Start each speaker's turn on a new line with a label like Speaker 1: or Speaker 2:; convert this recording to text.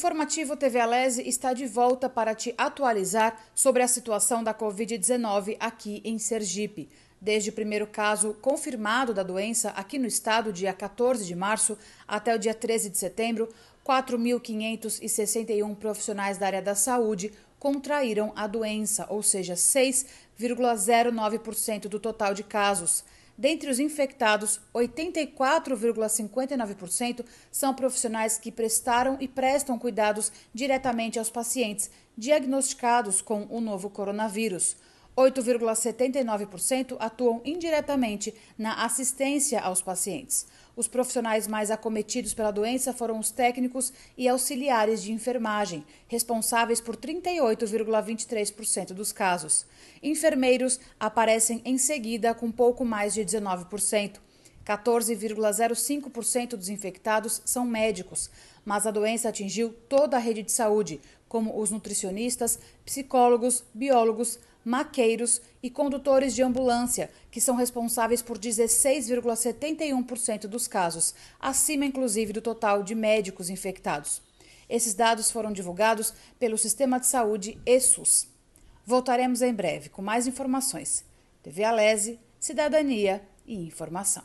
Speaker 1: Informativo TV Alese está de volta para te atualizar sobre a situação da Covid-19 aqui em Sergipe. Desde o primeiro caso confirmado da doença aqui no estado, dia 14 de março, até o dia 13 de setembro, 4.561 profissionais da área da saúde contraíram a doença, ou seja, 6,09% do total de casos. Dentre os infectados, 84,59% são profissionais que prestaram e prestam cuidados diretamente aos pacientes diagnosticados com o novo coronavírus. 8,79% atuam indiretamente na assistência aos pacientes. Os profissionais mais acometidos pela doença foram os técnicos e auxiliares de enfermagem, responsáveis por 38,23% dos casos. Enfermeiros aparecem em seguida com pouco mais de 19%. 14,05% dos infectados são médicos, mas a doença atingiu toda a rede de saúde, como os nutricionistas, psicólogos, biólogos, maqueiros e condutores de ambulância, que são responsáveis por 16,71% dos casos, acima inclusive do total de médicos infectados. Esses dados foram divulgados pelo Sistema de Saúde (SUS). Voltaremos em breve com mais informações. TV Alese, Cidadania e Informação.